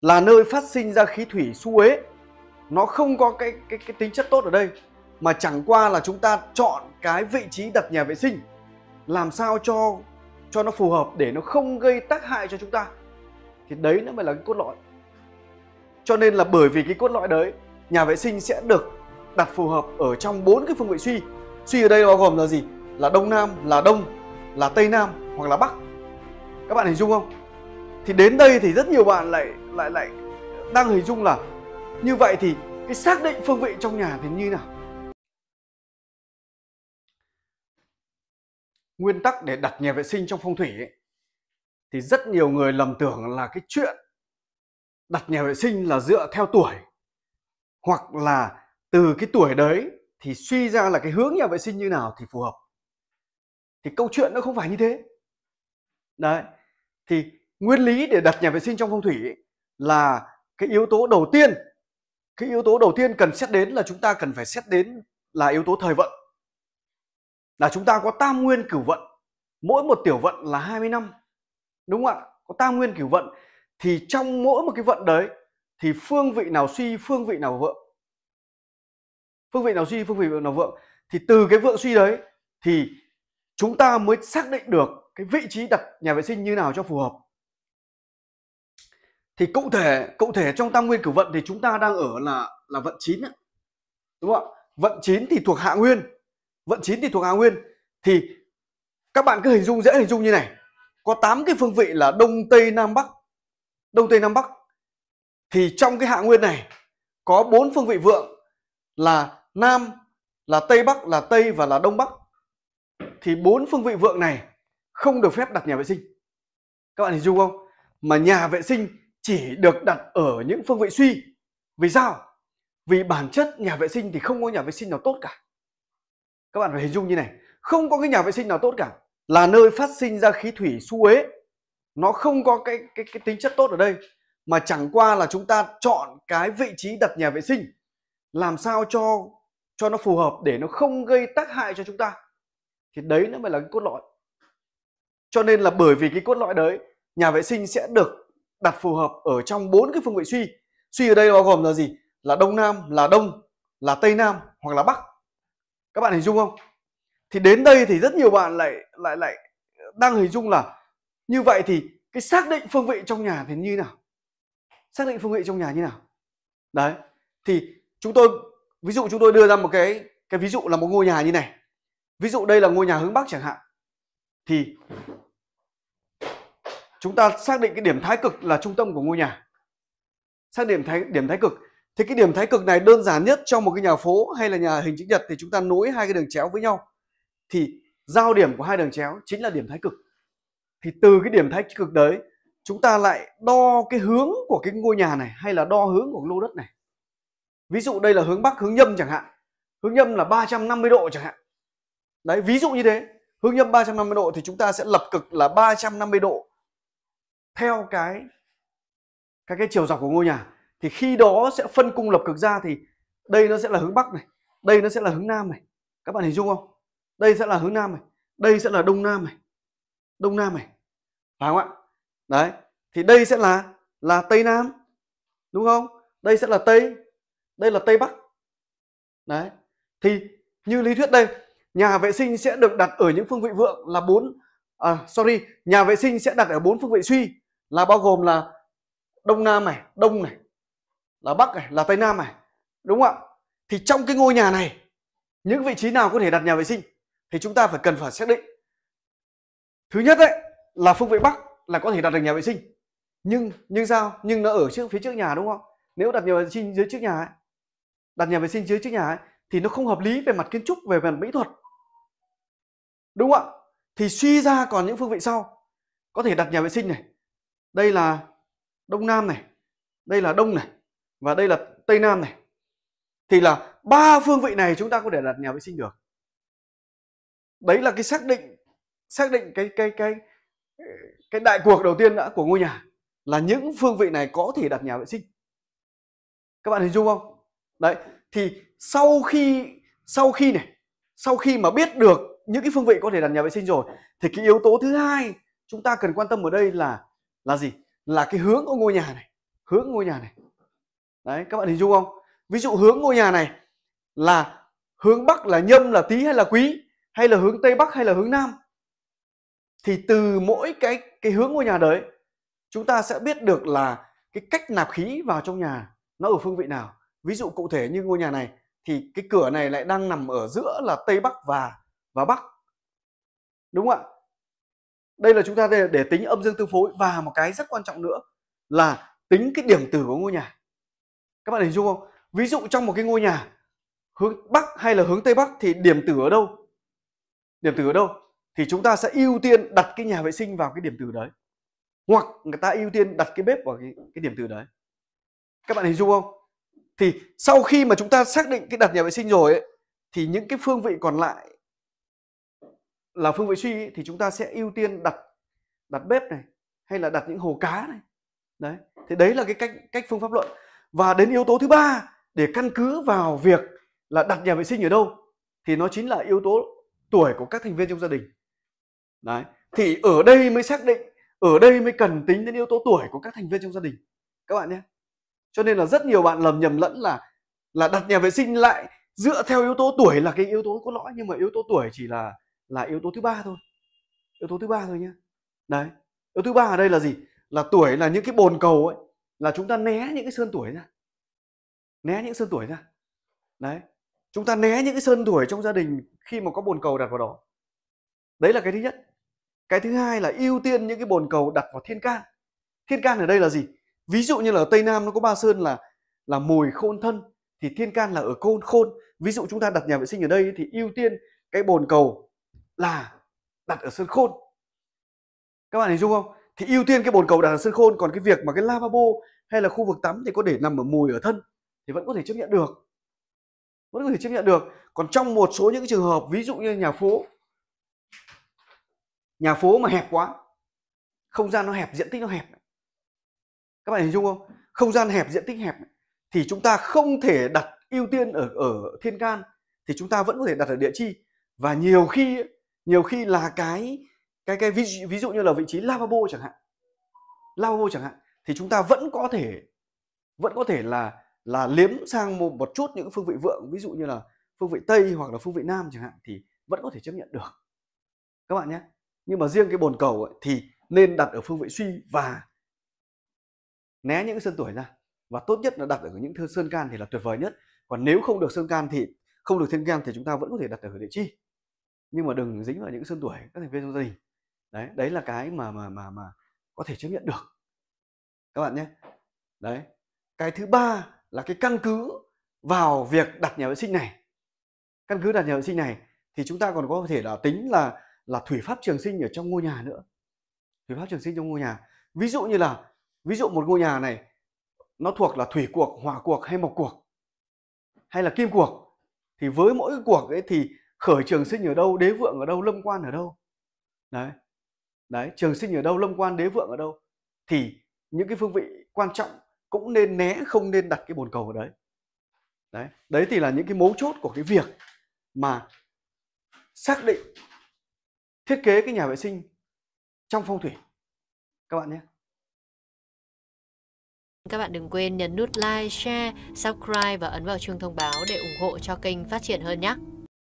là nơi phát sinh ra khí thủy su ế nó không có cái, cái cái tính chất tốt ở đây mà chẳng qua là chúng ta chọn cái vị trí đặt nhà vệ sinh làm sao cho cho nó phù hợp để nó không gây tác hại cho chúng ta thì đấy nó mới là cái cốt lõi cho nên là bởi vì cái cốt lõi đấy nhà vệ sinh sẽ được đặt phù hợp ở trong bốn cái phương vị suy suy ở đây bao gồm là gì là đông nam là đông là tây nam hoặc là bắc các bạn hình dung không thì đến đây thì rất nhiều bạn lại lại lại đang hình dung là như vậy thì cái xác định phương vị trong nhà thì như nào nguyên tắc để đặt nhà vệ sinh trong phong thủy ấy, thì rất nhiều người lầm tưởng là cái chuyện đặt nhà vệ sinh là dựa theo tuổi hoặc là từ cái tuổi đấy thì suy ra là cái hướng nhà vệ sinh như nào thì phù hợp thì câu chuyện nó không phải như thế đấy thì nguyên lý để đặt nhà vệ sinh trong phong thủy là cái yếu tố đầu tiên cái yếu tố đầu tiên cần xét đến là chúng ta cần phải xét đến là yếu tố thời vận là chúng ta có tam nguyên cửu vận mỗi một tiểu vận là 20 năm đúng không ạ có tam nguyên cửu vận thì trong mỗi một cái vận đấy thì phương vị nào suy phương vị nào vượng phương vị nào suy phương vị nào vượng thì từ cái vượng suy đấy thì chúng ta mới xác định được cái vị trí đặt nhà vệ sinh như nào cho phù hợp thì cụ thể cụ thể trong tam nguyên cửu vận thì chúng ta đang ở là là vận chín đúng không vận chín thì thuộc hạ nguyên vận chín thì thuộc hạ nguyên thì các bạn cứ hình dung dễ hình dung như này có 8 cái phương vị là đông tây nam bắc đông tây nam bắc thì trong cái hạ nguyên này có bốn phương vị vượng là nam là tây bắc là tây và là đông bắc thì bốn phương vị vượng này không được phép đặt nhà vệ sinh các bạn hình dung không mà nhà vệ sinh chỉ được đặt ở những phương vị suy vì sao vì bản chất nhà vệ sinh thì không có nhà vệ sinh nào tốt cả các bạn phải hình dung như này không có cái nhà vệ sinh nào tốt cả là nơi phát sinh ra khí thủy su ế nó không có cái, cái cái tính chất tốt ở đây mà chẳng qua là chúng ta chọn cái vị trí đặt nhà vệ sinh làm sao cho cho nó phù hợp để nó không gây tác hại cho chúng ta thì đấy nó mới là cái cốt lõi cho nên là bởi vì cái cốt lõi đấy nhà vệ sinh sẽ được đặt phù hợp ở trong bốn cái phương vị suy suy ở đây bao gồm là gì là đông nam là đông là tây nam hoặc là bắc các bạn hình dung không thì đến đây thì rất nhiều bạn lại lại lại đang hình dung là như vậy thì cái xác định phương vị trong nhà thì như nào xác định phương vị trong nhà như nào đấy thì chúng tôi ví dụ chúng tôi đưa ra một cái cái ví dụ là một ngôi nhà như này ví dụ đây là ngôi nhà hướng bắc chẳng hạn thì chúng ta xác định cái điểm thái cực là trung tâm của ngôi nhà xác điểm thái điểm thái cực thì cái điểm thái cực này đơn giản nhất trong một cái nhà phố hay là nhà hình chữ nhật thì chúng ta nối hai cái đường chéo với nhau thì giao điểm của hai đường chéo chính là điểm thái cực thì từ cái điểm thái cực đấy chúng ta lại đo cái hướng của cái ngôi nhà này hay là đo hướng của lô đất này ví dụ đây là hướng bắc hướng nhâm chẳng hạn hướng nhâm là 350 độ chẳng hạn đấy ví dụ như thế hướng nhâm 350 độ thì chúng ta sẽ lập cực là 350 độ theo cái cái cái chiều dọc của ngôi nhà thì khi đó sẽ phân cung lập cực ra thì đây nó sẽ là hướng bắc này đây nó sẽ là hướng nam này các bạn hình dung không đây sẽ là hướng nam này đây sẽ là đông nam này đông nam này phải không ạ đấy thì đây sẽ là là tây nam đúng không đây sẽ là tây đây là tây bắc đấy thì như lý thuyết đây nhà vệ sinh sẽ được đặt ở những phương vị vượng là bốn à, sorry nhà vệ sinh sẽ đặt ở bốn phương vị suy là bao gồm là đông nam này đông này là bắc này là tây nam này đúng không ạ thì trong cái ngôi nhà này những vị trí nào có thể đặt nhà vệ sinh thì chúng ta phải cần phải xác định thứ nhất đấy là phương vị bắc là có thể đặt được nhà vệ sinh nhưng nhưng sao nhưng nó ở trước phía trước nhà đúng không nếu đặt nhà vệ sinh dưới trước nhà ấy, đặt nhà vệ sinh dưới trước nhà ấy, thì nó không hợp lý về mặt kiến trúc về mặt mỹ thuật đúng không ạ thì suy ra còn những phương vị sau có thể đặt nhà vệ sinh này đây là Đông Nam này, đây là Đông này và đây là Tây Nam này. Thì là ba phương vị này chúng ta có thể đặt nhà vệ sinh được. Đấy là cái xác định xác định cái cái cái cái đại cuộc đầu tiên đã của ngôi nhà là những phương vị này có thể đặt nhà vệ sinh. Các bạn hình dung không? Đấy, thì sau khi sau khi này, sau khi mà biết được những cái phương vị có thể đặt nhà vệ sinh rồi thì cái yếu tố thứ hai chúng ta cần quan tâm ở đây là là gì là cái hướng của ngôi nhà này hướng ngôi nhà này đấy các bạn hình dung không ví dụ hướng ngôi nhà này là hướng bắc là nhâm là tý hay là quý hay là hướng tây bắc hay là hướng nam thì từ mỗi cái cái hướng ngôi nhà đấy chúng ta sẽ biết được là cái cách nạp khí vào trong nhà nó ở phương vị nào ví dụ cụ thể như ngôi nhà này thì cái cửa này lại đang nằm ở giữa là tây bắc và và bắc đúng không ạ đây là chúng ta để, để tính âm dương tương phối và một cái rất quan trọng nữa là tính cái điểm tử của ngôi nhà các bạn hình dung không ví dụ trong một cái ngôi nhà hướng bắc hay là hướng tây bắc thì điểm tử ở đâu điểm tử ở đâu thì chúng ta sẽ ưu tiên đặt cái nhà vệ sinh vào cái điểm tử đấy hoặc người ta ưu tiên đặt cái bếp vào cái, cái điểm tử đấy các bạn hình dung không thì sau khi mà chúng ta xác định cái đặt nhà vệ sinh rồi ấy, thì những cái phương vị còn lại là phương vị suy thì chúng ta sẽ ưu tiên đặt đặt bếp này hay là đặt những hồ cá này đấy thì đấy là cái cách cách phương pháp luận và đến yếu tố thứ ba để căn cứ vào việc là đặt nhà vệ sinh ở đâu thì nó chính là yếu tố tuổi của các thành viên trong gia đình đấy thì ở đây mới xác định ở đây mới cần tính đến yếu tố tuổi của các thành viên trong gia đình các bạn nhé cho nên là rất nhiều bạn lầm nhầm lẫn là là đặt nhà vệ sinh lại dựa theo yếu tố tuổi là cái yếu tố có lõi nhưng mà yếu tố tuổi chỉ là là yếu tố thứ ba thôi yếu tố thứ ba thôi nhé đấy yếu thứ ba ở đây là gì là tuổi là những cái bồn cầu ấy là chúng ta né những cái sơn tuổi ra né những sơn tuổi ra đấy chúng ta né những cái sơn tuổi trong gia đình khi mà có bồn cầu đặt vào đó đấy là cái thứ nhất cái thứ hai là ưu tiên những cái bồn cầu đặt vào thiên can thiên can ở đây là gì ví dụ như là ở tây nam nó có ba sơn là là mùi khôn thân thì thiên can là ở côn khôn ví dụ chúng ta đặt nhà vệ sinh ở đây thì ưu tiên cái bồn cầu là đặt ở sân khôn các bạn hình dung không thì ưu tiên cái bồn cầu đặt ở sân khôn còn cái việc mà cái lavabo hay là khu vực tắm thì có để nằm ở mùi ở thân thì vẫn có thể chấp nhận được vẫn có thể chấp nhận được còn trong một số những trường hợp ví dụ như nhà phố nhà phố mà hẹp quá không gian nó hẹp diện tích nó hẹp các bạn hình dung không không gian hẹp diện tích hẹp thì chúng ta không thể đặt ưu tiên ở ở thiên can thì chúng ta vẫn có thể đặt ở địa chi và nhiều khi nhiều khi là cái cái cái ví, dụ, ví dụ như là vị trí lavabo chẳng hạn lavabo chẳng hạn thì chúng ta vẫn có thể vẫn có thể là là liếm sang một, một chút những phương vị vượng ví dụ như là phương vị tây hoặc là phương vị nam chẳng hạn thì vẫn có thể chấp nhận được các bạn nhé nhưng mà riêng cái bồn cầu ấy, thì nên đặt ở phương vị suy và né những sơn tuổi ra và tốt nhất là đặt ở những thơ sơn can thì là tuyệt vời nhất còn nếu không được sơn can thì không được thiên can thì chúng ta vẫn có thể đặt ở địa chi nhưng mà đừng dính vào những sơn tuổi các thành viên trong gia đình đấy đấy là cái mà mà mà mà có thể chấp nhận được các bạn nhé đấy cái thứ ba là cái căn cứ vào việc đặt nhà vệ sinh này căn cứ đặt nhà vệ sinh này thì chúng ta còn có thể là tính là là thủy pháp trường sinh ở trong ngôi nhà nữa thủy pháp trường sinh trong ngôi nhà ví dụ như là ví dụ một ngôi nhà này nó thuộc là thủy cuộc hỏa cuộc hay mộc cuộc hay là kim cuộc thì với mỗi cuộc ấy thì khởi trường sinh ở đâu đế vượng ở đâu lâm quan ở đâu đấy đấy trường sinh ở đâu lâm quan đế vượng ở đâu thì những cái phương vị quan trọng cũng nên né không nên đặt cái bồn cầu ở đấy đấy đấy thì là những cái mấu chốt của cái việc mà xác định thiết kế cái nhà vệ sinh trong phong thủy các bạn nhé các bạn đừng quên nhấn nút like, share, subscribe và ấn vào chuông thông báo để ủng hộ cho kênh phát triển hơn nhé.